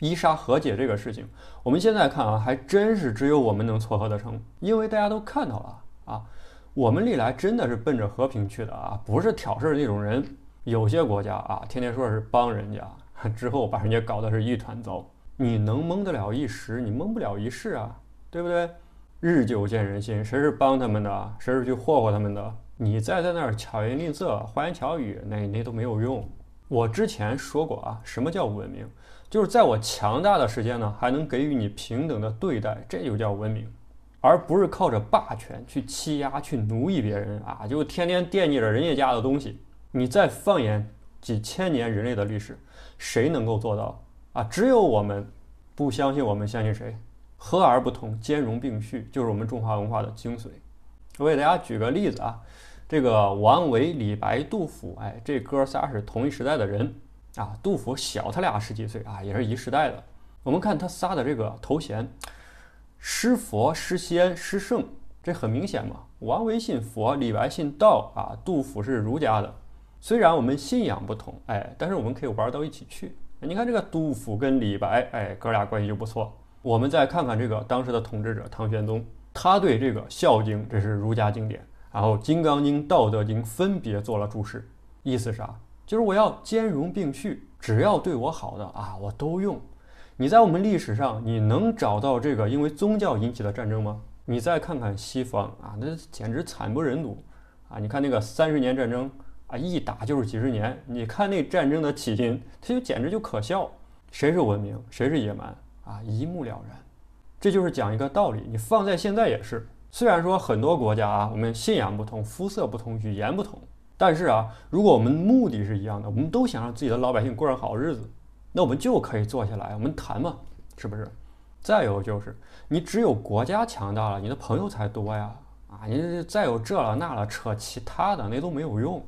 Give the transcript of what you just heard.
伊莎和解这个事情，我们现在看啊，还真是只有我们能撮合得成，因为大家都看到了啊，我们历来真的是奔着和平去的啊，不是挑事儿那种人。有些国家啊，天天说是帮人家，之后把人家搞得是一团糟。你能蒙得了一时，你蒙不了一世啊，对不对？日久见人心，谁是帮他们的，谁是去霍霍他们的，你再在那儿巧言令色、花言巧语，那那都没有用。我之前说过啊，什么叫文明？就是在我强大的时间呢，还能给予你平等的对待，这就叫文明，而不是靠着霸权去欺压、去奴役别人啊！就天天惦记着人家家的东西。你再放眼几千年人类的历史，谁能够做到啊？只有我们，不相信我们相信谁？和而不同，兼容并蓄，就是我们中华文化的精髓。我给大家举个例子啊。这个王维、李白、杜甫，哎，这哥仨是同一时代的人啊。杜甫小他俩十几岁啊，也是一时代的。我们看他仨的这个头衔，诗佛、诗仙、诗圣，这很明显嘛。王维信佛，李白信道啊，杜甫是儒家的。虽然我们信仰不同，哎，但是我们可以玩到一起去。你看这个杜甫跟李白，哎，哥俩关系就不错。我们再看看这个当时的统治者唐玄宗，他对这个《孝经》，这是儒家经典。然后《金刚经》《道德经》分别做了注释，意思是啊，就是我要兼容并蓄，只要对我好的啊，我都用。你在我们历史上，你能找到这个因为宗教引起的战争吗？你再看看西方啊，那简直惨不忍睹啊！你看那个三十年战争啊，一打就是几十年。你看那战争的起因，它就简直就可笑。谁是文明，谁是野蛮啊，一目了然。这就是讲一个道理，你放在现在也是。虽然说很多国家啊，我们信仰不同，肤色不同，语言不同，但是啊，如果我们目的是一样的，我们都想让自己的老百姓过上好日子，那我们就可以坐下来，我们谈嘛，是不是？再有就是，你只有国家强大了，你的朋友才多呀，啊，你再有这了那了，扯其他的那都没有用。